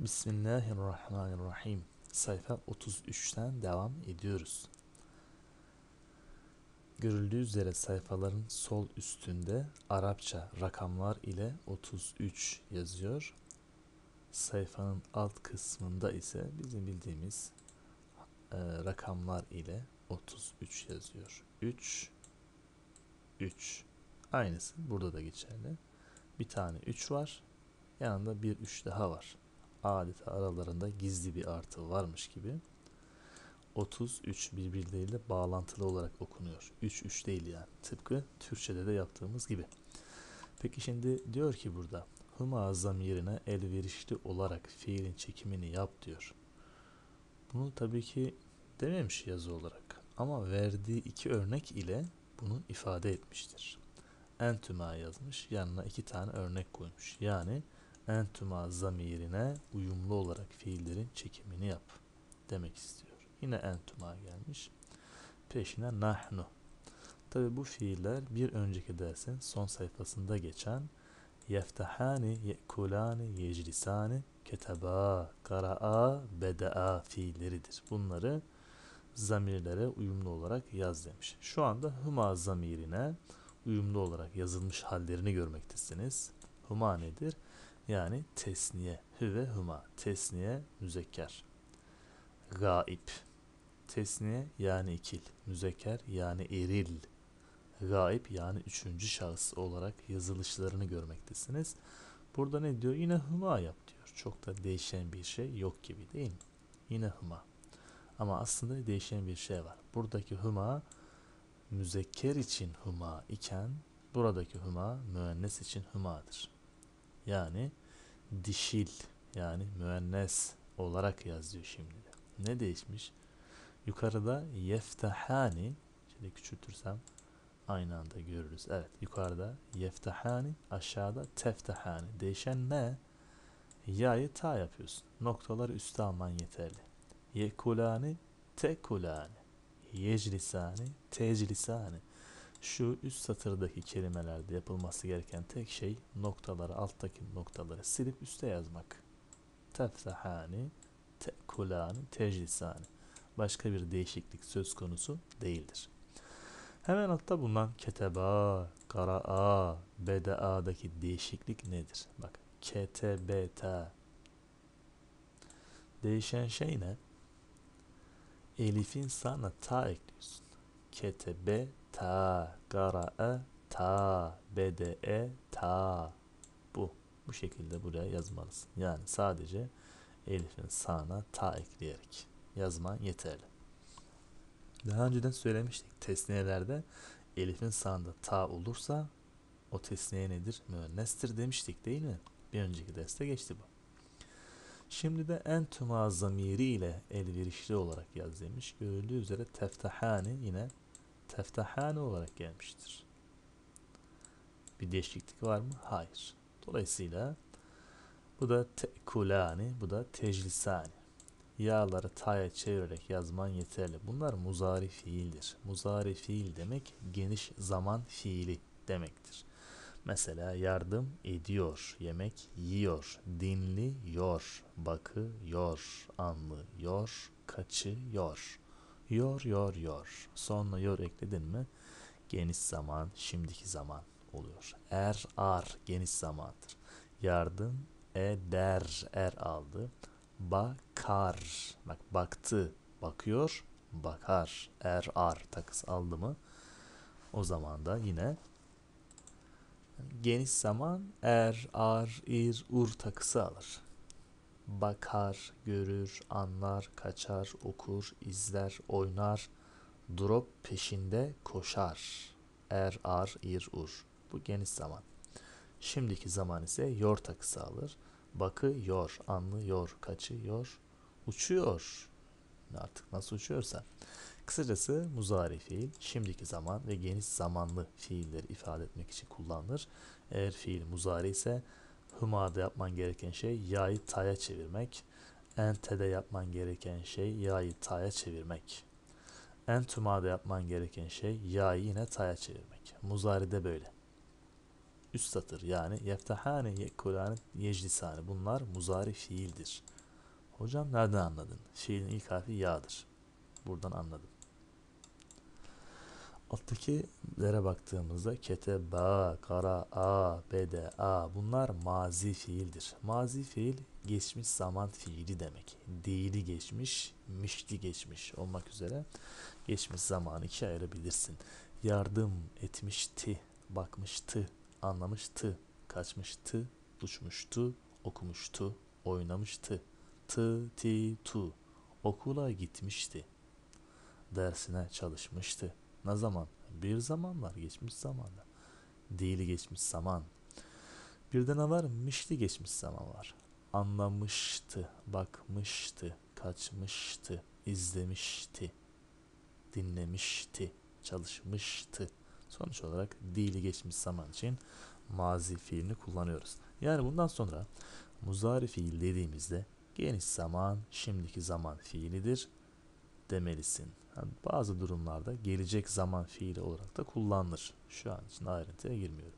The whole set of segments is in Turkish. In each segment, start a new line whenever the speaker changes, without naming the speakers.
Bismillahirrahmanirrahim. Sayfa 33'ten devam ediyoruz. Görüldüğü üzere sayfaların sol üstünde Arapça rakamlar ile 33 yazıyor. Sayfanın alt kısmında ise bizim bildiğimiz e, rakamlar ile 33 yazıyor. 3 3 Aynısı burada da geçerli. Bir tane 3 var. Yanında bir 3 daha var adeta aralarında gizli bir artı varmış gibi 33 birbirleriyle bağlantılı olarak okunuyor. 3 3 değil yani. Tıpkı Türkçede de yaptığımız gibi. Peki şimdi diyor ki burada huma zamirine elverişli olarak fiilin çekimini yap diyor. Bunu tabii ki dememiş yazı olarak ama verdiği iki örnek ile bunu ifade etmiştir. Entüma yazmış yanına iki tane örnek koymuş. Yani entuma zamirine uyumlu olarak fiillerin çekimini yap demek istiyor. Yine entuma gelmiş. Peşine nahnu. Tabi bu fiiller bir önceki dersin son sayfasında geçen yeftahani, yekulani, yeclisani, keteba, karaa, bedaa fiilleridir. Bunları zamirlere uyumlu olarak yaz demiş. Şu anda huma zamirine uyumlu olarak yazılmış hallerini görmektesiniz. Huma nedir? Yani tesniye. Hüve huma. Tesniye müzekker. Gaip. Tesniye yani ikil. Müzekker yani eril. Gaip yani üçüncü şahıs olarak yazılışlarını görmektesiniz. Burada ne diyor? Yine huma yap diyor. Çok da değişen bir şey yok gibi değil mi? Yine huma. Ama aslında değişen bir şey var. Buradaki huma müzekker için huma iken buradaki huma müennes için humadır yani dişil yani müennes olarak yazıyor şimdi Ne değişmiş? Yukarıda yeftahani şöyle küçültürsem aynı anda görürüz. Evet yukarıda yeftahani aşağıda teftahani. Değişen ne? Ya'yı ta yapıyorsun. Noktalar üstü alman yeterli. Yekulani tekulani. Yeclisani teclisani. Şu üst satırdaki kelimelerde yapılması gereken tek şey noktaları alttaki noktaları silip üste yazmak. Tefsahani, tekulani, teclisani. Başka bir değişiklik söz konusu değildir. Hemen altta bulunan keteba, karaa, beda'daki değişiklik nedir? Bak ketebeta. Değişen şey ne? Elif'in sana ta ekliyorsun. Ketebe ta kara'a e, ta bede'e ta bu bu şekilde buraya yazmalısın. Yani sadece elifin sağına ta ekleyerek yazman yeterli. Daha önceden söylemiştik tesniyelerde elifin sağında ta olursa o tesneye nedir? Müennestir demiştik değil mi? Bir önceki derste geçti bu. Şimdi de en entuma zamiri ile elverişli olarak yaz demiş. Görüldüğü üzere teftahani yine teftahane olarak gelmiştir. Bir değişiklik var mı? Hayır. Dolayısıyla bu da tekulani, bu da teclisani. Yağları taya çevirerek yazman yeterli. Bunlar muzari fiildir. Muzari fiil demek geniş zaman fiili demektir. Mesela yardım ediyor, yemek yiyor, dinliyor, bakıyor, anlıyor, kaçıyor. Yor yor yor. Sonuna yor ekledin mi geniş zaman şimdiki zaman oluyor. Er ar geniş zamandır. Yardım eder er aldı. Bakar. Bak baktı. Bakıyor. Bakar. Er ar takıs aldı mı? O zaman da yine geniş zaman er ar ir ur takısı alır bakar, görür, anlar, kaçar, okur, izler, oynar, drop peşinde koşar. Er, ar, ir, ur. Bu geniş zaman. Şimdiki zaman ise yor takısı alır. Bakı yor, anlı yor, kaçı yor, uçuyor. Artık nasıl uçuyorsa. Kısacası muzari fiil şimdiki zaman ve geniş zamanlı fiilleri ifade etmek için kullanılır. Eğer fiil muzari ise Huma'da yapman gereken şey ya'yı ta'ya çevirmek. Ente'de yapman gereken şey ya'yı ta'ya çevirmek. Entuma'da yapman gereken şey ya'yı yine ta'ya çevirmek. Muzari'de böyle. Üst satır yani yeftehane, yekulane, yeclisane bunlar muzari fiildir. Hocam nereden anladın? Fiilin ilk harfi ya'dır. Buradan anladım lere baktığımızda kete ba, kara a, bede a bunlar mazi fiildir. Mazi fiil geçmiş zaman fiili demek. Değili geçmiş, mişli geçmiş olmak üzere geçmiş zamanı ikiye ayırabilirsin. Yardım etmişti, bakmıştı, anlamıştı, kaçmıştı, uçmuştu, okumuştu, oynamıştı. Tı, ti, tu. Okula gitmişti. Dersine çalışmıştı ne zaman? Bir zaman var geçmiş zamanda. Değil geçmiş zaman. Bir de ne var? Mişli geçmiş zaman var. Anlamıştı, bakmıştı, kaçmıştı, izlemişti, dinlemişti, çalışmıştı. Sonuç olarak değil geçmiş zaman için mazi fiilini kullanıyoruz. Yani bundan sonra muzari fiil dediğimizde geniş zaman şimdiki zaman fiilidir demelisin. Yani bazı durumlarda gelecek zaman fiili olarak da kullanılır. Şu an için ayrıntıya girmiyorum.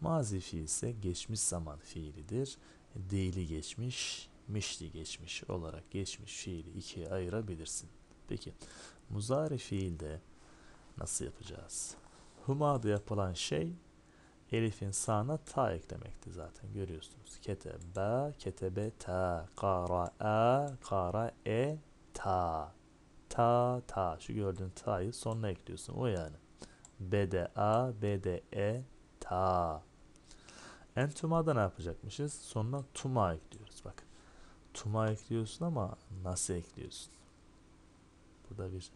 Mazi fiil ise geçmiş zaman fiilidir. Değili geçmiş, mişli geçmiş olarak geçmiş fiili ikiye ayırabilirsin. Peki muzari fiilde nasıl yapacağız? Huma'da yapılan şey Elif'in sağına ta eklemekti zaten görüyorsunuz. Ketebe, ketebe ta, kara a, kara e, ta ta ta şu gördüğün ta'yı sonuna ekliyorsun o yani. B'de A, B'de E, ta. Entuma'da ne yapacakmışız? Sonuna tuma ekliyoruz bak. Tuma ekliyorsun ama nasıl ekliyorsun? Burada bir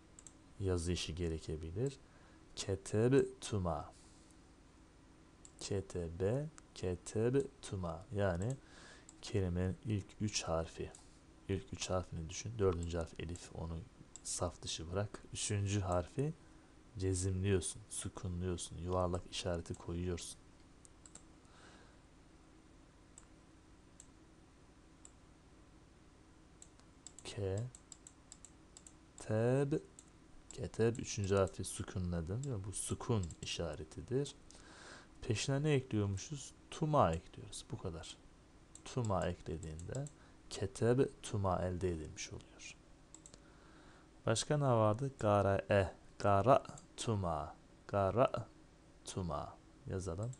yazı işi gerekebilir. Keteb tuma. Ketebe keteb tuma. Yani kelimenin ilk üç harfi. ilk üç harfini düşün. Dördüncü harf elif onu saf dışı bırak. Üçüncü harfi cezimliyorsun, sukunluyorsun, yuvarlak işareti koyuyorsun. K Teb Keteb üçüncü harfi sukunladın ve bu sukun işaretidir. Peşine ne ekliyormuşuz? Tuma ekliyoruz. Bu kadar. Tuma eklediğinde keteb tuma elde edilmiş oluyor. Başka ne vardı? Gara e. Gara tuma. Gara tuma. Yazalım.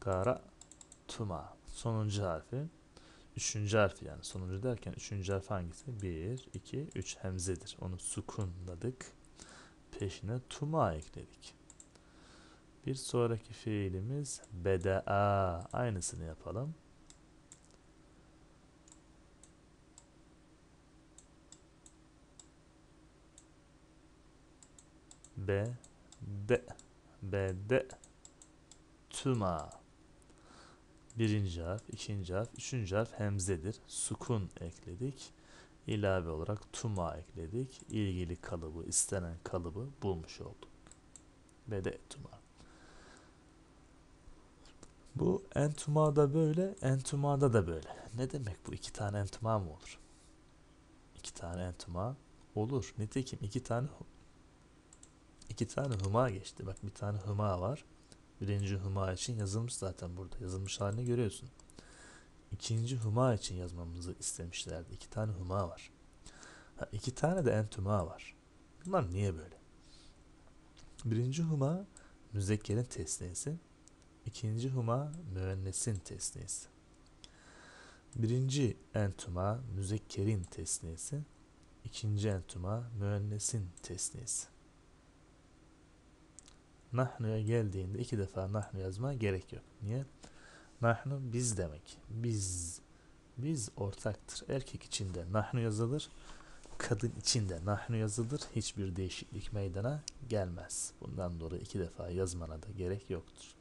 Gara tuma. Sonuncu harfi. Üçüncü harfi yani sonuncu derken üçüncü harfi hangisi? Bir, iki, üç hemzedir. Onu sukunladık. Peşine tuma ekledik. Bir sonraki fiilimiz beda'a. Aynısını yapalım. Be de be de tuma. Birinci harf, ikinci harf, üçüncü harf hemzedir. Sukun ekledik. İlave olarak tuma ekledik. İlgili kalıbı, istenen kalıbı bulmuş olduk. Bede tuma. Bu entuma da böyle, entumada da böyle. Ne demek bu? iki tane entuma mı olur? İki tane entuma olur. Nitekim iki tane iki tane huma geçti. Bak bir tane huma var. Birinci huma için yazılmış zaten burada. Yazılmış halini görüyorsun. İkinci huma için yazmamızı istemişlerdi. İki tane huma var. Ha, iki tane de entuma var. Bunlar niye böyle? Birinci huma müzekkerin tesnesi. İkinci huma müennesin tesniyesi. Birinci entuma müzekkerin tesniyesi. İkinci entuma müennesin tesniyesi. Nahnu'ya geldiğinde iki defa nahnu yazma gerek yok. Niye? Nahnu biz demek. Biz. Biz ortaktır. Erkek içinde nahnu yazılır. Kadın içinde nahnu yazılır. Hiçbir değişiklik meydana gelmez. Bundan dolayı iki defa yazmana da gerek yoktur.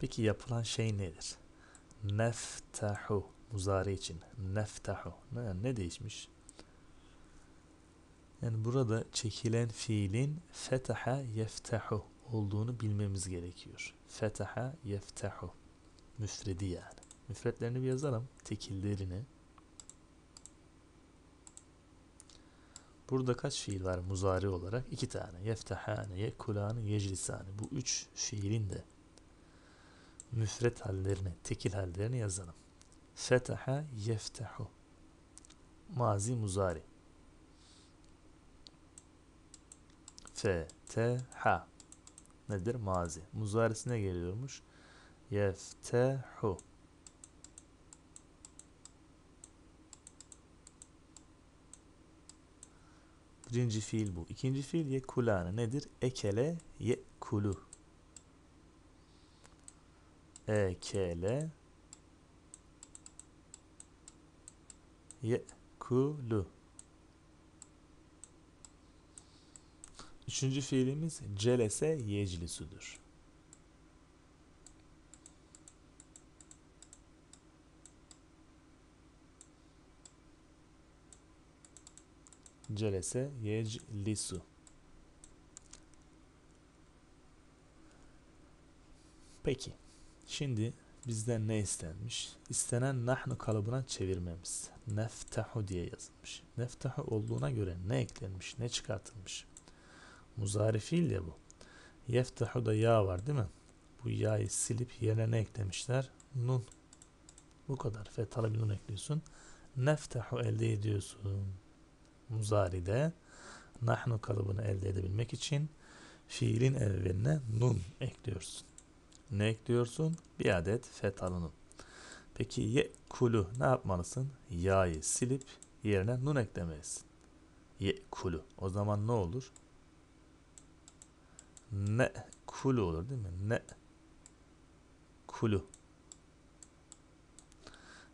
Peki yapılan şey nedir? Neftahu muzari için. Neftahu. Yani ne değişmiş? Yani burada çekilen fiilin fetaha yeftahu olduğunu bilmemiz gerekiyor. Fetaha yeftahu. Müfredi yani. Müfretlerini bir yazalım. Tekillerini. Burada kaç fiil var muzari olarak? İki tane. Yeftehane, yekulane, yeclisane. Bu üç fiilin de müfret hallerini, tekil hallerini yazalım. Fetaha yeftehu. Mazi muzari. Feteha. Nedir? Mazi. Muzarisine geliyormuş. Yeftehu. Birinci fiil bu. İkinci fiil ye kulane nedir? Ekele ye kulu ekele yekulu Üçüncü fiilimiz celese yeclisudur. Celese su. Peki. Şimdi bizden ne istenmiş? İstenen nahnu kalıbına çevirmemiz. Neftahu diye yazılmış. Neftahu olduğuna göre ne eklenmiş, ne çıkartılmış? Muzari fiil ya bu. Yeftahu da ya var değil mi? Bu ya'yı silip yerine ne eklemişler? Nun. Bu kadar. Fethalı bir nun ekliyorsun. Neftahu elde ediyorsun. Muzari'de nahnu kalıbını elde edebilmek için fiilin evveline nun ekliyorsun ne ekliyorsun? Bir adet fetalını. Peki ye kulu ne yapmalısın? Ya'yı silip yerine nun eklemelisin. Ye kulu. O zaman ne olur? Ne kulu olur değil mi? Ne kulu.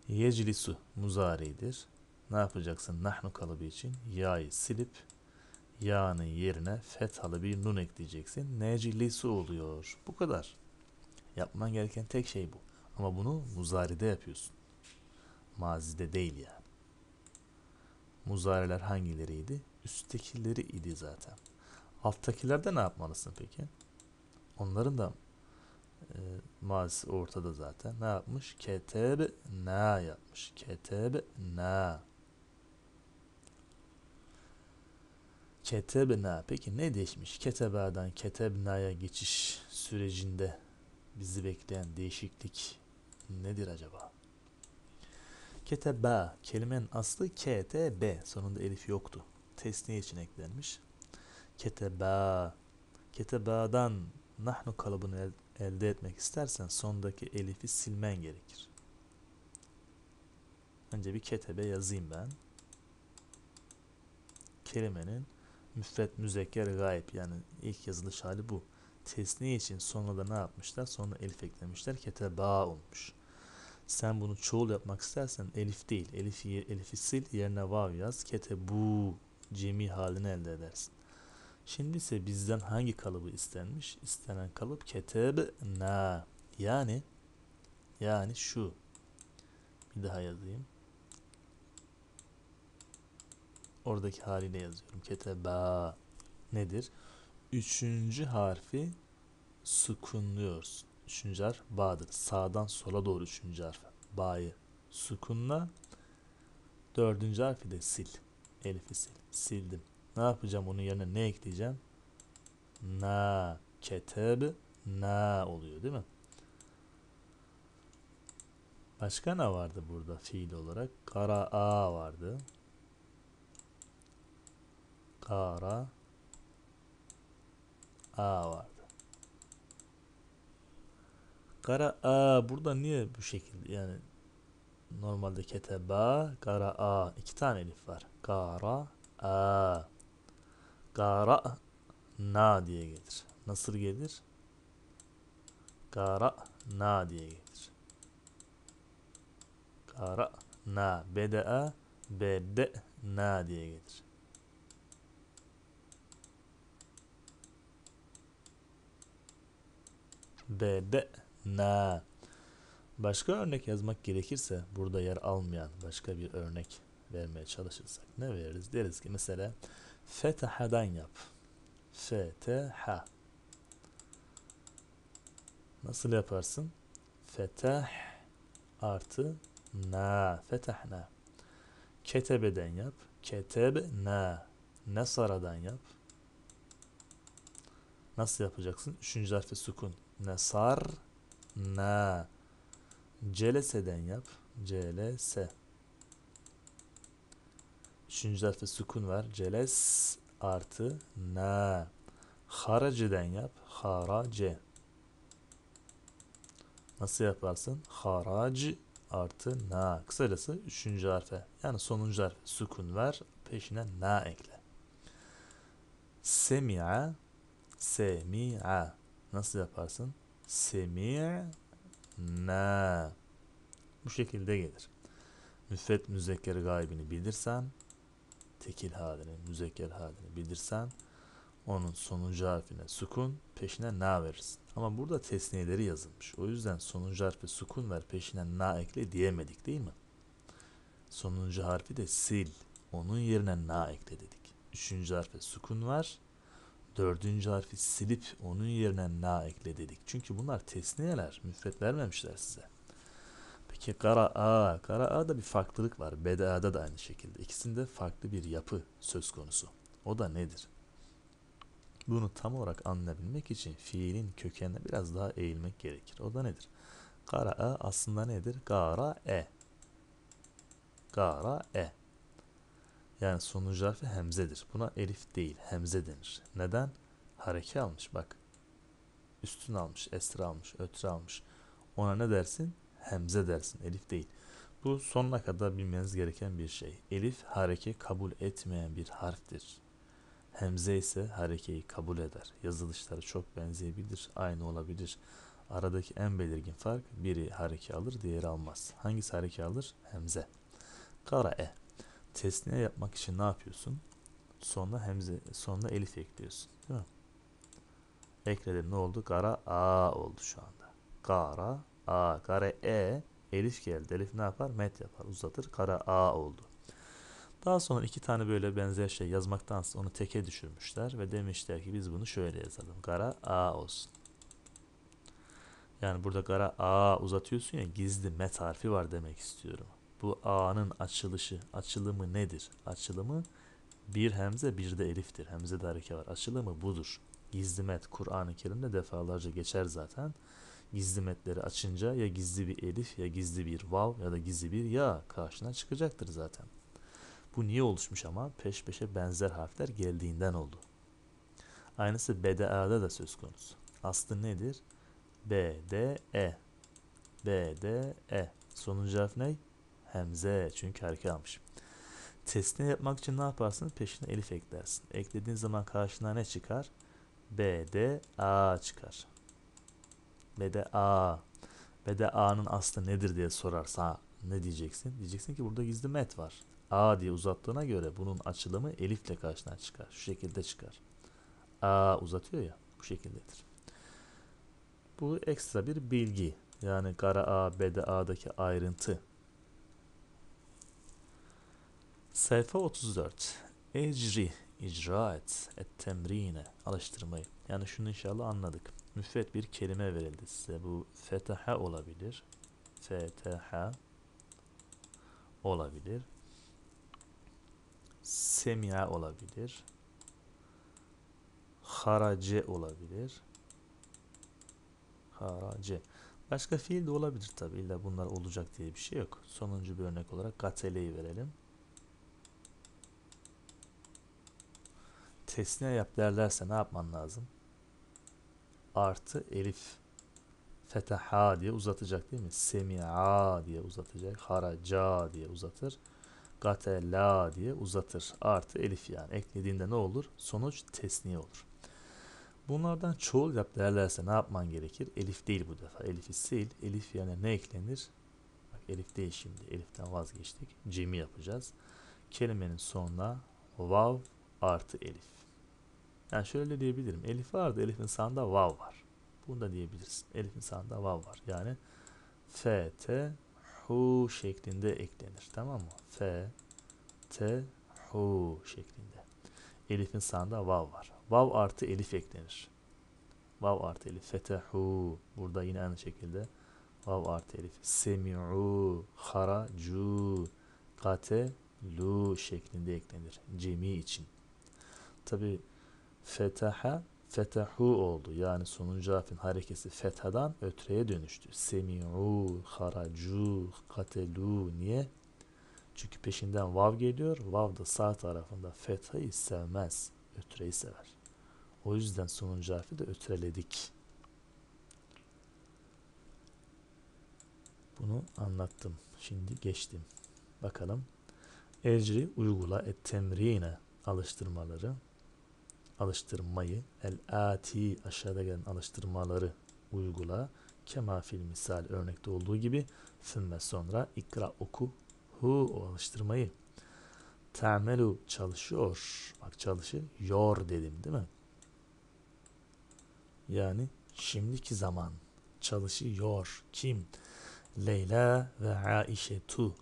Yeclisu muzaridir. Ne yapacaksın? Nahnu kalıbı için ya'yı silip yağının yerine fethalı bir nun ekleyeceksin. Neclisu oluyor. Bu kadar. Yapman gereken tek şey bu. Ama bunu muzaride yapıyorsun. Mazide değil yani. Muzareler hangileriydi? Üsttekileri idi zaten. Alttakilerde ne yapmalısın peki? Onların da e, mazisi ortada zaten. Ne yapmış? Keteb ne? yapmış. Keteb ne? Keteb ne? Peki ne değişmiş? Keteba'dan ketebna'ya geçiş sürecinde bizi bekleyen değişiklik nedir acaba? Ketebe kelimenin aslı KTB sonunda elif yoktu. Tesniye için eklenmiş. Ketebe Ketebadan nahnu kalıbını elde etmek istersen sondaki elifi silmen gerekir. Önce bir ketebe yazayım ben. Kelimenin müfret müzekker gayb yani ilk yazılış hali bu tesni için sonra da ne yapmışlar? sonra elif eklemişler. Keteba olmuş. Sen bunu çoğul yapmak istersen elif değil. Elif, elifi sil yerine vav yaz. Ketebu cemi halini elde edersin. Şimdi ise bizden hangi kalıbı istenmiş? İstenen kalıp ketebna. Yani yani şu. Bir daha yazayım. Oradaki haliyle yazıyorum. Keteba nedir? Üçüncü harfi sukunluyoruz. Üçüncü harf Ba'dır. Sağdan sola doğru üçüncü harf. Ba'yı sukunla. Dördüncü harfi de sil. Elif'i sil. Sildim. Ne yapacağım? Onun yerine ne ekleyeceğim? Na. Keteb. Na oluyor değil mi? Başka ne vardı burada fiil olarak? Kara A vardı. Kara A vardı. Kara A burada niye bu şekilde yani normalde keteba kara A iki tane elif var. Kara A kara na diye gelir. Nasıl gelir? Kara na diye gelir. Kara na A bede na diye gelir. bede'na. Başka örnek yazmak gerekirse burada yer almayan başka bir örnek vermeye çalışırsak ne veririz? Deriz ki mesela fetahadan yap. Fetaha. Nasıl yaparsın? Fetah artı na. Fetahna. Ketebeden yap. Ketebna. Nasaradan yap. Nasıl yapacaksın? Üçüncü harfi sukun. Nesar ne? CLS'den yap. CLS. Üçüncü harfte sukun var. CLS artı ne? Haraceden yap. Harace. Nasıl yaparsın? Harac artı na. Kısacası üçüncü harfe yani sonuncu harfe sukun ver. Peşine na ekle. Semi'a Semi'a nasıl yaparsın? Semi'na. Bu şekilde gelir. Müfret müzekker gaybini bilirsen, tekil halini, müzekker halini bilirsen, onun sonuncu harfine sukun, peşine na verirsin. Ama burada tesniyeleri yazılmış. O yüzden sonuncu harfi sukun ver, peşine na ekle diyemedik değil mi? Sonuncu harfi de sil. Onun yerine na ekle dedik. Üçüncü harfe sukun var, dördüncü harfi silip onun yerine na ekle dedik. Çünkü bunlar tesniyeler. Müfret vermemişler size. Peki Kara A, kara'a. Kara'da bir farklılık var. Beda'da da aynı şekilde. İkisinde farklı bir yapı söz konusu. O da nedir? Bunu tam olarak anlayabilmek için fiilin kökenine biraz daha eğilmek gerekir. O da nedir? Kara A aslında nedir? Kara e. Kara e. Yani sonuncu harfi hemzedir. Buna elif değil hemze denir. Neden? Hareke almış bak. Üstün almış, esra almış, ötre almış. Ona ne dersin? Hemze dersin. Elif değil. Bu sonuna kadar bilmeniz gereken bir şey. Elif hareke kabul etmeyen bir harftir. Hemze ise harekeyi kabul eder. Yazılışları çok benzeyebilir, aynı olabilir. Aradaki en belirgin fark biri hareke alır, diğeri almaz. Hangisi hareke alır? Hemze. Kara e. Tesniye yapmak için ne yapıyorsun? Sonra hemze, sonra elif ekliyorsun. Değil mi? Ekledim ne oldu? Gara a oldu şu anda. Gara a. Gara e. Elif geldi. Elif ne yapar? Met yapar. Uzatır. Gara a oldu. Daha sonra iki tane böyle benzer şey yazmaktan onu teke düşürmüşler ve demişler ki biz bunu şöyle yazalım. Gara a olsun. Yani burada gara a uzatıyorsun ya gizli met harfi var demek istiyorum bu A'nın açılışı, açılımı nedir? Açılımı bir hemze bir de eliftir. Hemze de hareke var. Açılımı budur. Gizli met Kur'an-ı Kerim'de defalarca geçer zaten. Gizli metleri açınca ya gizli bir elif ya gizli bir vav ya da gizli bir ya karşına çıkacaktır zaten. Bu niye oluşmuş ama peş peşe benzer harfler geldiğinden oldu. Aynısı BDA'da da söz konusu. Aslı nedir? B, D, E. B, D, E. Sonuncu harf ne? hemze çünkü harika almış. Testini yapmak için ne yaparsınız? Peşine elif eklersin. Eklediğin zaman karşına ne çıkar? BD A çıkar. BD A. BD A'nın aslı nedir diye sorarsa ne diyeceksin? Diyeceksin ki burada gizli met var. A diye uzattığına göre bunun açılımı elifle karşına çıkar. Şu şekilde çıkar. A uzatıyor ya bu şekildedir. Bu ekstra bir bilgi. Yani kara A, BD ayrıntı. Sayfa 34. Ecri, icra et, et temrine, alıştırmayı. Yani şunu inşallah anladık. Müfet bir kelime verildi size. Bu fetaha olabilir. Fetaha olabilir. Semya olabilir. Harace olabilir. Harace. Başka fiil de olabilir tabi. İlla bunlar olacak diye bir şey yok. Sonuncu bir örnek olarak gateleyi verelim. Tesne yap derlerse ne yapman lazım? Artı elif. Feteha diye uzatacak değil mi? Semi'a diye uzatacak. Haraca diye uzatır. Gatela diye uzatır. Artı elif yani. Eklediğinde ne olur? Sonuç tesniye olur. Bunlardan çoğul yap derlerse ne yapman gerekir? Elif değil bu defa. Elif'i sil. Elif yerine ne eklenir? Bak elif değil şimdi. Elif'ten vazgeçtik. Cemi yapacağız. Kelimenin sonuna vav artı elif. Yani şöyle diyebilirim. Elif var da Elif'in sağında vav var. Bunu da diyebilirsin. Elif'in sağında vav var. Yani F, T, Hu şeklinde eklenir. Tamam mı? F, T, Hu şeklinde. Elif'in sağında vav var. Vav artı Elif eklenir. Vav artı Elif. Fetehu. Burada yine aynı şekilde vav artı Elif. Semi'u, haracu, kate, lu şeklinde eklenir. Cemi için. Tabi fetaha fetahu oldu. Yani sonuncu harfin harekesi fethadan ötreye dönüştü. Semi'u, haracu, katelu. Niye? Çünkü peşinden vav geliyor. Vav da sağ tarafında fethayı sevmez. Ötreyi sever. O yüzden sonuncu harfi de ötreledik. Bunu anlattım. Şimdi geçtim. Bakalım. Ecri uygula et temrine alıştırmaları alıştırmayı el ati aşağıda gelen alıştırmaları uygula kema fil misal örnekte olduğu gibi sümme sonra ikra oku hu o alıştırmayı temelu çalışıyor bak çalışıyor yor dedim değil mi yani şimdiki zaman çalışıyor kim Leyla ve Aişe tu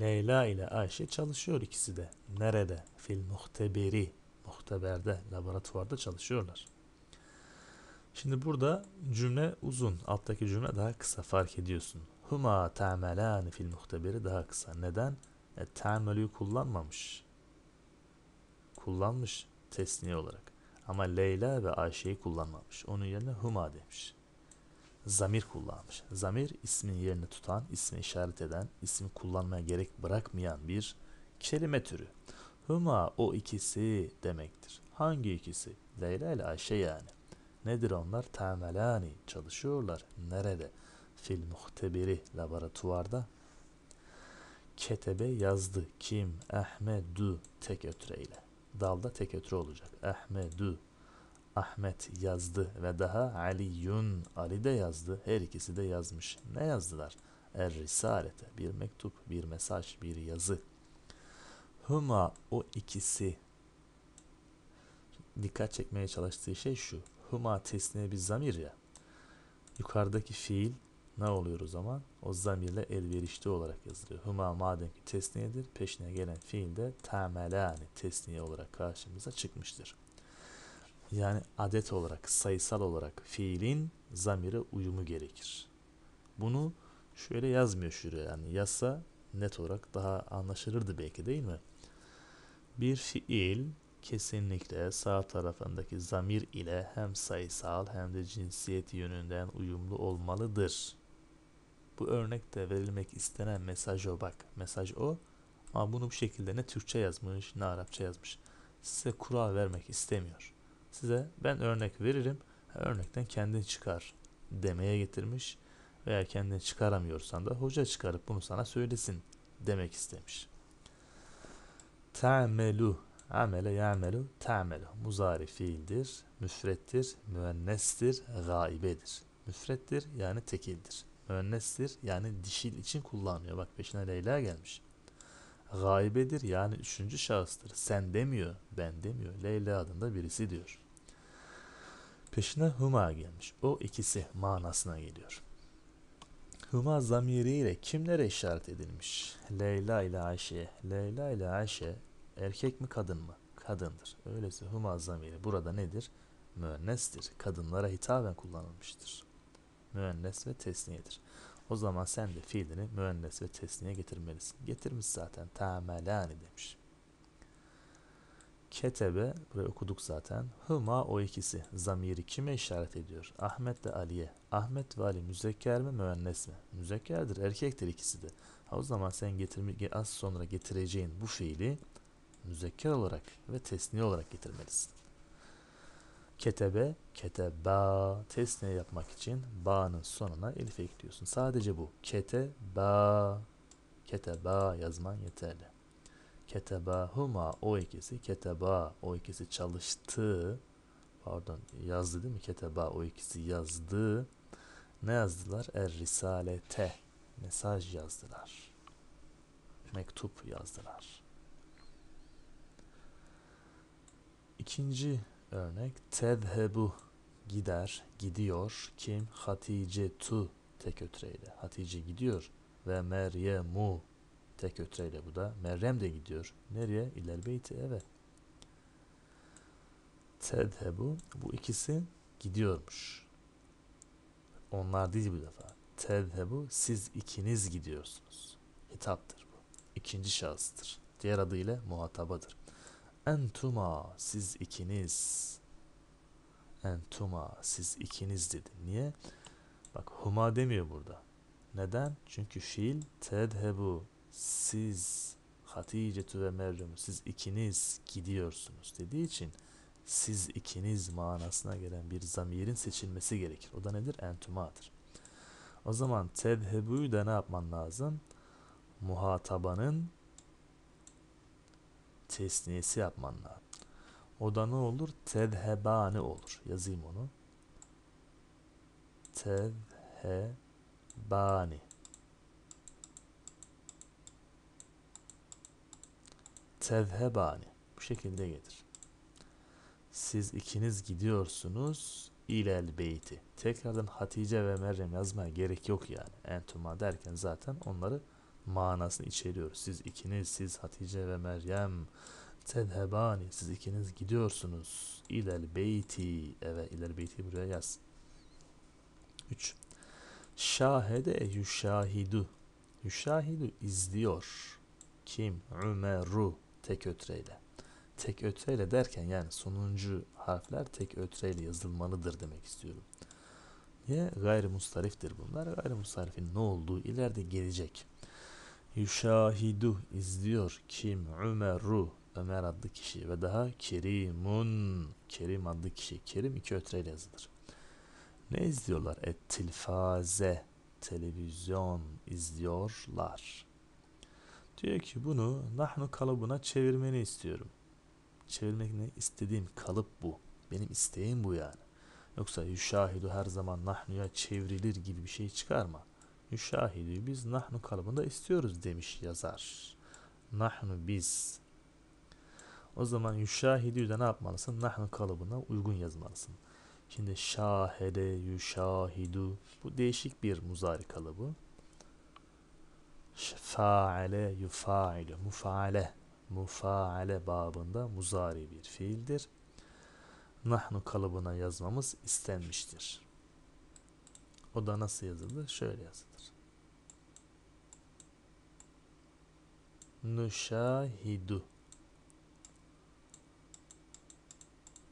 Leyla ile Ayşe çalışıyor ikisi de nerede fil muhteberi muhteberde, laboratuvarda çalışıyorlar. Şimdi burada cümle uzun. Alttaki cümle daha kısa fark ediyorsun. Huma ta'melani fil muhteberi daha kısa. Neden? E, ta'melü kullanmamış. Kullanmış tesniye olarak. Ama Leyla ve Ayşe'yi kullanmamış. Onun yerine huma demiş. Zamir kullanmış. Zamir ismin yerini tutan, ismi işaret eden, ismi kullanmaya gerek bırakmayan bir kelime türü. Huma o ikisi demektir. Hangi ikisi? Leyla ile Ayşe yani. Nedir onlar? Tamelani. Çalışıyorlar. Nerede? Fil muhtebiri laboratuvarda. Ketebe yazdı. Kim? Ahmedu. Tek ötre ile. Dalda tek ötre olacak. Ahmedu. Ahmet yazdı ve daha Aliyun Ali de yazdı. Her ikisi de yazmış. Ne yazdılar? Er Risalete. Bir mektup, bir mesaj, bir yazı. Huma o ikisi. Dikkat çekmeye çalıştığı şey şu. Huma tesniye bir zamir ya. Yukarıdaki fiil ne oluyor o zaman? O zamirle elverişli olarak yazılıyor. Huma madem ki tesniyedir, peşine gelen fiil de temelani tesniye olarak karşımıza çıkmıştır. Yani adet olarak, sayısal olarak fiilin zamire uyumu gerekir. Bunu şöyle yazmıyor şuraya yani yasa net olarak daha anlaşılırdı belki değil mi? Bir fiil kesinlikle sağ tarafındaki zamir ile hem sayısal hem de cinsiyet yönünden uyumlu olmalıdır. Bu örnekte verilmek istenen mesaj o bak. Mesaj o ama bunu bu şekilde ne Türkçe yazmış ne Arapça yazmış. Size kural vermek istemiyor. Size ben örnek veririm örnekten kendin çıkar demeye getirmiş veya kendini çıkaramıyorsan da hoca çıkarıp bunu sana söylesin demek istemiş. Ta'melu. Amele ya'melu ta'melu. Muzari fiildir, müfrettir, müennestir, gaibedir. Müfrettir yani tekildir. Müennestir yani dişil için kullanıyor. Bak peşine Leyla gelmiş. Gaibedir yani üçüncü şahıstır. Sen demiyor, ben demiyor. Leyla adında birisi diyor. Peşine huma gelmiş. O ikisi manasına geliyor huma zamiriyle kimlere işaret edilmiş? Leyla ile Ayşe. Leyla ile Ayşe erkek mi kadın mı? Kadındır. Öyleyse huma zamiri burada nedir? Müennestir. Kadınlara hitaben kullanılmıştır. Müennes ve tesniyedir. O zaman sen de fiilini müennes ve tesniye getirmelisin. Getirmiş zaten. Tamelani demiş. Ketebe, buraya okuduk zaten. Hıma o ikisi. Zamiri kime işaret ediyor? Ahmet de Ali'ye. Ahmet ve Ali müzekker mi müennes mi? Müzekkerdir, erkektir ikisi de. Ha, o zaman sen getirme, az sonra getireceğin bu fiili müzekker olarak ve tesniye olarak getirmelisin. Ketebe, keteba tesniye yapmak için ba'nın sonuna elif ekliyorsun. Sadece bu. Keteba, keteba yazman yeterli. Ketebahuma o ikisi keteba o ikisi çalıştı. Pardon yazdı değil mi? Keteba o ikisi yazdı. Ne yazdılar? Er risalete mesaj yazdılar. Mektup yazdılar. ikinci örnek tezhebu gider, gidiyor. Kim? Hatice tu tek ötreyle. Hatice gidiyor ve Meryemu Tek ötreyle bu da. Merrem de gidiyor. Nereye? İlel beyti eve. Tedhebu. Bu ikisi gidiyormuş. Onlar değil bu defa. Tedhebu. Siz ikiniz gidiyorsunuz. Hitaptır bu. İkinci şahıstır. Diğer adıyla muhatabadır. Entuma. Siz ikiniz. Entuma. Siz ikiniz dedi. Niye? Bak huma demiyor burada. Neden? Çünkü fiil tedhebu siz Hatice ve Meryem siz ikiniz gidiyorsunuz dediği için siz ikiniz manasına gelen bir zamirin seçilmesi gerekir. O da nedir? Entumadır. O zaman tedhebuyu da ne yapman lazım? Muhatabanın tesniyesi yapman lazım. O da ne olur? Tedhebani olur. Yazayım onu. Tedhebani. tezhebani. Bu şekilde gelir. Siz ikiniz gidiyorsunuz ilel beyti. Tekrardan Hatice ve Meryem yazmaya gerek yok yani. Entuma derken zaten onları manasını içeriyoruz. Siz ikiniz, siz Hatice ve Meryem tedhebani, siz ikiniz gidiyorsunuz. İlel beyti, evet ilel beyti buraya yaz. 3. Şahede yuşahidu. Yuşahidu izliyor. Kim? Ümeru tek ötreyle. Tek ötreyle derken yani sonuncu harfler tek ötreyle yazılmalıdır demek istiyorum. Niye? Gayrimustariftir bunlar. Gayrimustarifin ne olduğu ileride gelecek. Yuşahidu izliyor kim Ömer'u Ömer adlı kişi ve daha Kerimun Kerim adlı kişi. Kerim iki ötreyle yazılır. Ne izliyorlar? Et tilfaze televizyon izliyorlar. Diyor ki bunu nahnu kalıbına çevirmeni istiyorum. Çevirmek ne? istediğim kalıp bu. Benim isteğim bu yani. Yoksa yuşahidu her zaman nahnuya çevrilir gibi bir şey çıkarma. Yuşahidu biz nahnu kalıbında istiyoruz demiş yazar. Nahnu biz. O zaman yuşahidu de ne yapmalısın? Nahnu kalıbına uygun yazmalısın. Şimdi şahede, yuşahidu Bu değişik bir muzari kalıbı. Faale, yufailu, mufaale, mufaale babında muzari bir fiildir. Nahnu kalıbına yazmamız istenmiştir. O da nasıl yazılır? Şöyle yazılır. Nuşahidu.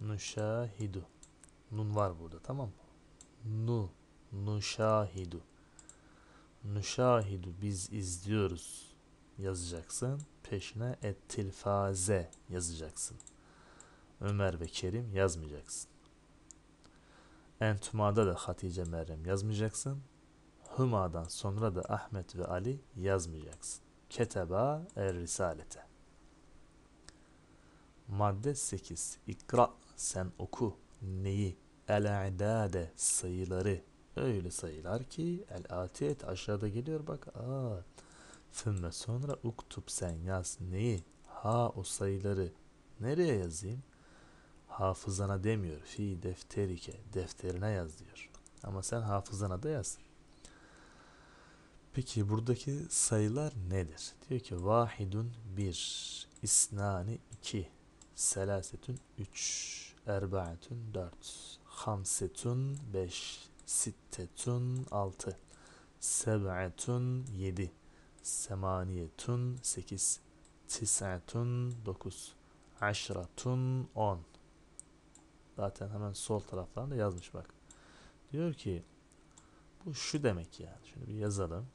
Nuşahidu. Nun var burada tamam mı? Nu. Nuşahidu. Nüşahidu biz izliyoruz yazacaksın. Peşine ettilfaze yazacaksın. Ömer ve Kerim yazmayacaksın. Entuma'da da Hatice Meryem yazmayacaksın. Hüma'dan sonra da Ahmet ve Ali yazmayacaksın. Keteba er risalete. Madde 8. İkra sen oku. Neyi? El-i'dade sayıları öyle sayılar ki el atiyet aşağıda geliyor bak aa fümme sonra uktub sen yaz neyi ha o sayıları nereye yazayım hafızana demiyor fi defterike defterine yaz diyor ama sen hafızana da yaz Peki buradaki sayılar nedir? Diyor ki vahidun bir, isnani iki, selasetun üç, erbaatun dört, hamsetun beş, Sittetun altı. Seb'etun yedi. Semaniyetun sekiz. Tis'etun dokuz. Aşratun on. Zaten hemen sol taraflarında yazmış bak. Diyor ki bu şu demek yani. Şunu bir yazalım.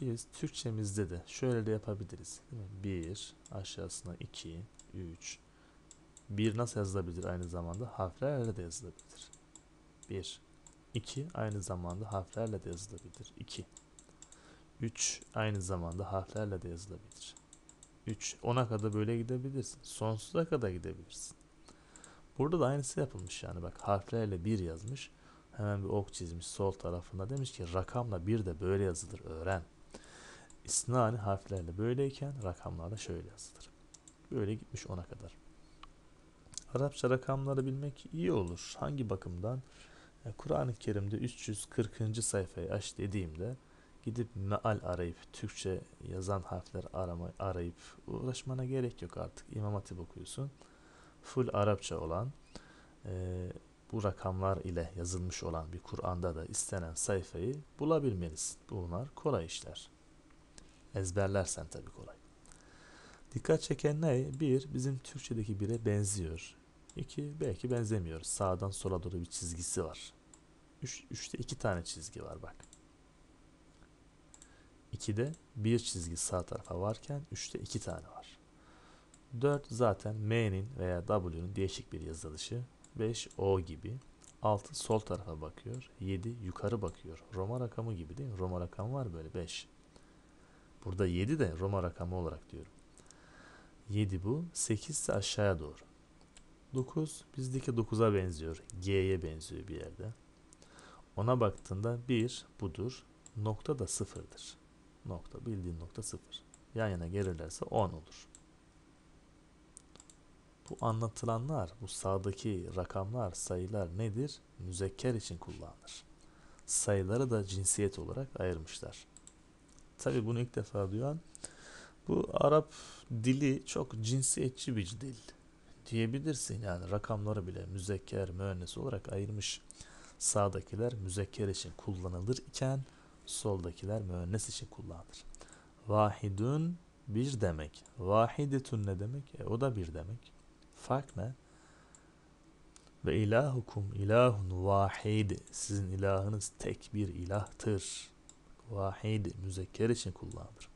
Biz Türkçemizde de şöyle de yapabiliriz. Değil 1 aşağısına 2, 3, 1 nasıl yazılabilir aynı zamanda? Harflerle de yazılabilir. 1. 2 aynı zamanda harflerle de yazılabilir. 2. 3 aynı zamanda harflerle de yazılabilir. 3. 10'a kadar böyle gidebilirsin. Sonsuza kadar gidebilirsin. Burada da aynısı yapılmış yani bak harflerle 1 yazmış. Hemen bir ok çizmiş sol tarafında demiş ki rakamla 1 de böyle yazılır öğren. İstinari harflerle böyleyken rakamlar da şöyle yazılır. Böyle gitmiş 10'a kadar. Arapça rakamları bilmek iyi olur. Hangi bakımdan? Kur'an-ı Kerim'de 340. sayfayı aç dediğimde gidip meal arayıp Türkçe yazan harfler arama, arayıp uğraşmana gerek yok artık. İmam Hatip okuyorsun. Full Arapça olan e, bu rakamlar ile yazılmış olan bir Kur'an'da da istenen sayfayı bulabilmelisin. Bunlar kolay işler. Ezberlersen tabii kolay. Dikkat çeken ne? Bir, bizim Türkçedeki bire benziyor. İki, belki benzemiyor. Sağdan sola doğru bir çizgisi var. Üç, üçte iki tane çizgi var bak. İkide bir çizgi sağ tarafa varken üçte iki tane var. Dört zaten M'nin veya W'nin değişik bir yazılışı. Beş O gibi. 6 sol tarafa bakıyor. Yedi yukarı bakıyor. Roma rakamı gibi değil mi? Roma rakamı var böyle beş. Burada yedi de Roma rakamı olarak diyorum. 7 bu. 8 ise aşağıya doğru. 9 bizdeki 9'a benziyor. G'ye benziyor bir yerde. Ona baktığında 1 budur. Nokta da 0'dır. Nokta bildiğin nokta 0. Yan yana gelirlerse 10 olur. Bu anlatılanlar, bu sağdaki rakamlar, sayılar nedir? Müzekker için kullanılır. Sayıları da cinsiyet olarak ayırmışlar. Tabi bunu ilk defa duyan bu Arap dili çok cinsiyetçi bir dil diyebilirsin. Yani rakamları bile müzekker, müennes olarak ayırmış. Sağdakiler müzekker için kullanılır iken soldakiler müennes için kullanılır. Vahidun bir demek. Vahidetun ne demek? E, o da bir demek. Fark ne? Ve ilahukum ilahun vahid. Sizin ilahınız tek bir ilahtır. Vahid müzekker için kullanılır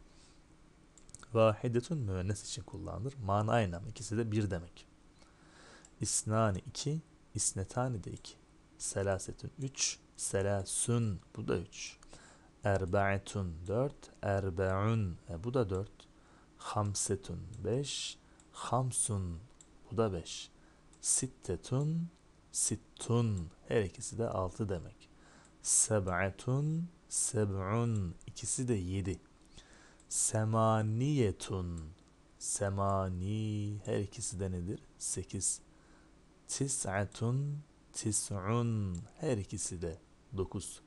vahidetun müennes için kullanılır. Mana Manaynam ikisi de bir demek. İsnani iki, isnetani de iki. Selasetun üç, selasun bu da üç. Erbaetun dört, erbaun e, bu da dört. Hamsetun beş, hamsun bu da beş. Sittetun, sittun her ikisi de altı demek. Seb'atun, seb'un ikisi de yedi semaniyetun semani her ikisi de nedir? Sekiz. Tis'atun tis'un her ikisi de dokuz.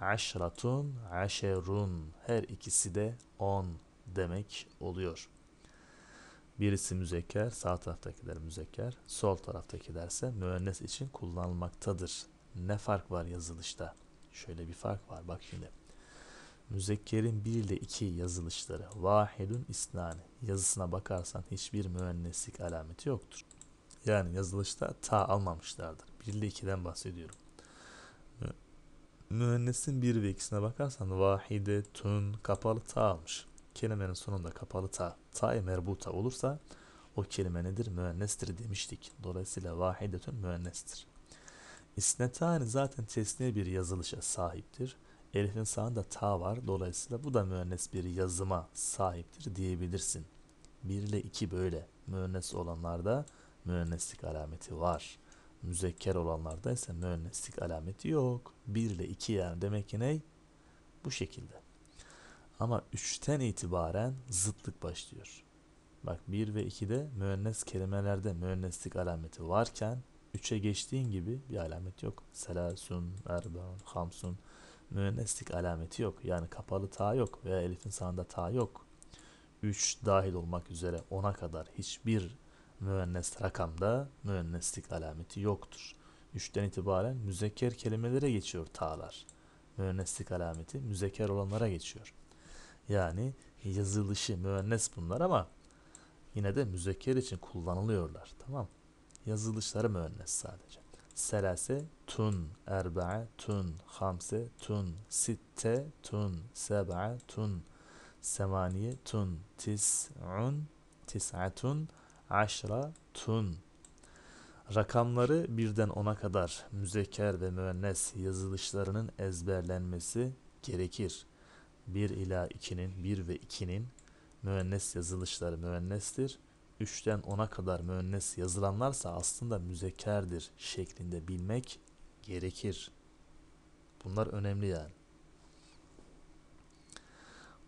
Aşratun aşerun her ikisi de on demek oluyor. Birisi müzekker, sağ taraftakiler müzekker, sol taraftakilerse müennes için kullanılmaktadır. Ne fark var yazılışta? Şöyle bir fark var bak şimdi. Müzekkerin 1 ile 2 yazılışları vahidun isnani yazısına bakarsan hiçbir müenneslik alameti yoktur. Yani yazılışta ta almamışlardır. 1 ile 2'den bahsediyorum. Müennesin 1 ve 2'sine bakarsan vahide, tun, kapalı ta almış. Kelimenin sonunda kapalı ta, ta merbuta olursa o kelime nedir? Müennestir demiştik. Dolayısıyla vahidetün müennestir. İsnetani zaten tesniye bir yazılışa sahiptir. Elif'in sağında ta var. Dolayısıyla bu da müennes bir yazıma sahiptir diyebilirsin. 1 ile 2 böyle. Müennes olanlarda müenneslik alameti var. Müzekker olanlarda ise müenneslik alameti yok. 1 ile 2 yani demek ki ne? Bu şekilde. Ama 3'ten itibaren zıtlık başlıyor. Bak 1 ve 2'de müennes kelimelerde müenneslik alameti varken 3'e geçtiğin gibi bir alamet yok. Selasun, erbaun, hamsun müenneslik alameti yok. Yani kapalı ta yok veya elifin sağında ta yok. 3 dahil olmak üzere 10'a kadar hiçbir müennes rakamda müenneslik alameti yoktur. 3'ten itibaren müzekker kelimelere geçiyor ta'lar. Müenneslik alameti müzekker olanlara geçiyor. Yani yazılışı müennes bunlar ama yine de müzekker için kullanılıyorlar. Tamam. Yazılışları müennes sadece selase tun, erba'a tun, hamse tun, sitte tun, seba'a tun, semaniye tun, tis'un, tis'atun, aşra tun. Rakamları birden ona kadar müzeker ve müennes yazılışlarının ezberlenmesi gerekir. 1 ila 2'nin, 1 ve 2'nin müennes yazılışları müennestir. 3'ten 10'a kadar müennes yazılanlarsa aslında müzekerdir şeklinde bilmek gerekir. Bunlar önemli yani.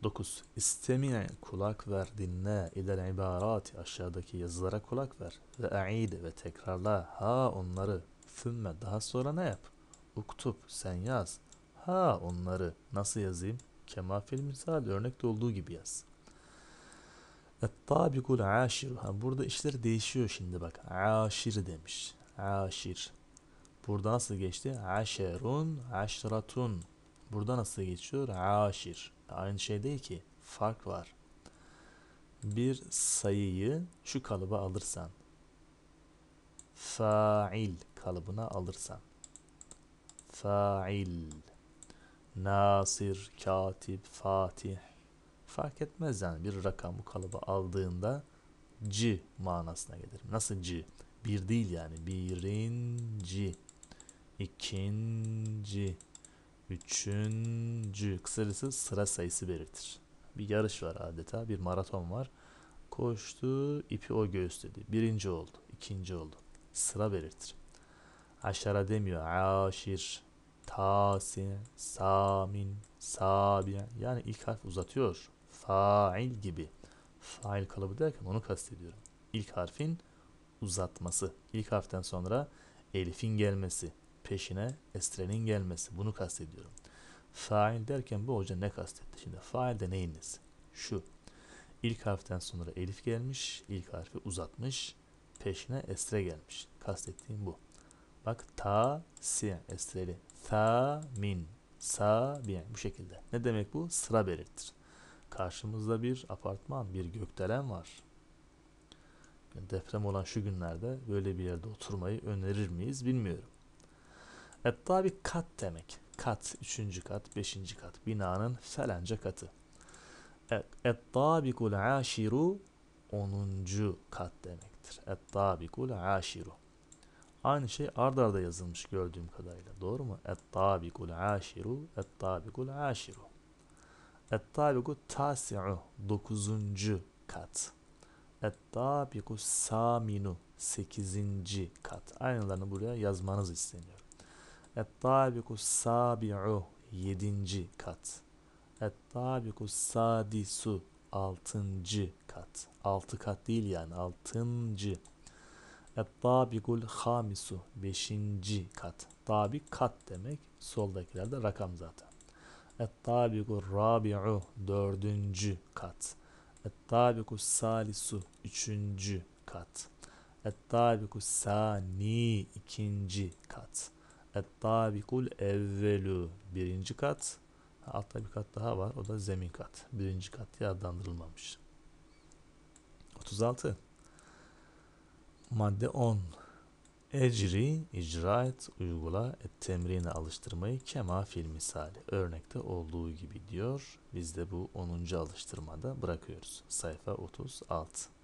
9. İstemi kulak ver dinle ilel ibarati aşağıdaki yazılara kulak ver ve a'id ve tekrarla ha onları fümme daha sonra ne yap? Uktup. sen yaz. Ha onları nasıl yazayım? Kemafil misal örnekte olduğu gibi yaz. Ettabikul aşir. Ha, burada işler değişiyor şimdi bak. Aşir demiş. Aşir. Burada nasıl geçti? Aşerun, aşratun. Burada nasıl geçiyor? Aşir. Aynı şey değil ki. Fark var. Bir sayıyı şu kalıba alırsan. Fa'il kalıbına alırsan. Fa'il. Nasir, katip, fatih, fark etmez yani bir rakam bu kalıba aldığında c manasına gelir. Nasıl c? Bir değil yani. Birinci, ikinci, üçüncü. Kısacası sıra sayısı belirtir. Bir yarış var adeta. Bir maraton var. Koştu, ipi o göğüsledi. Birinci oldu, ikinci oldu. Sıra belirtir. Aşara demiyor. Aşir, Tasi, samin, sabiye. Yani ilk harf uzatıyor fail gibi. Fail kalıbı derken onu kastediyorum. İlk harfin uzatması. İlk harften sonra elifin gelmesi. Peşine esrenin gelmesi. Bunu kastediyorum. Fail derken bu hoca ne kastetti? Şimdi fail de neyiniz? Şu. İlk harften sonra elif gelmiş. ilk harfi uzatmış. Peşine esre gelmiş. Kastettiğim bu. Bak ta si estreli. ta min. Sa bi. Bu şekilde. Ne demek bu? Sıra belirtir. Karşımızda bir apartman, bir gökdelen var. Deprem olan şu günlerde böyle bir yerde oturmayı önerir miyiz bilmiyorum. Hatta bir kat demek. Kat, üçüncü kat, beşinci kat. Binanın felence katı. Ettabikul aşiru onuncu kat demektir. Ettabikul aşiru. Aynı şey ardarda yazılmış gördüğüm kadarıyla. Doğru mu? Ettabikul aşiru, ettabikul aşiru. Ettabiku tasi'u dokuzuncu kat. Ettabiku saminu sekizinci kat. Aynılarını buraya yazmanız isteniyor. Ettabiku sabi'u yedinci kat. Ettabiku sadisu altıncı kat. Altı kat değil yani altıncı. Ettabikul hamisu beşinci kat. Tabi kat demek. Soldakilerde rakam zaten. Ettabiku rabi'u dördüncü kat. Ettabiku salisu üçüncü kat. Ettabiku sani ikinci kat. Ettabikul evvelu birinci kat. Altta bir kat daha var. O da zemin kat. Birinci kat diye adlandırılmamış. 36. Madde 10. Ecri, icra et, uygula, et temrine alıştırmayı kema fil misali. Örnekte olduğu gibi diyor. Biz de bu 10. alıştırmada bırakıyoruz. Sayfa 36.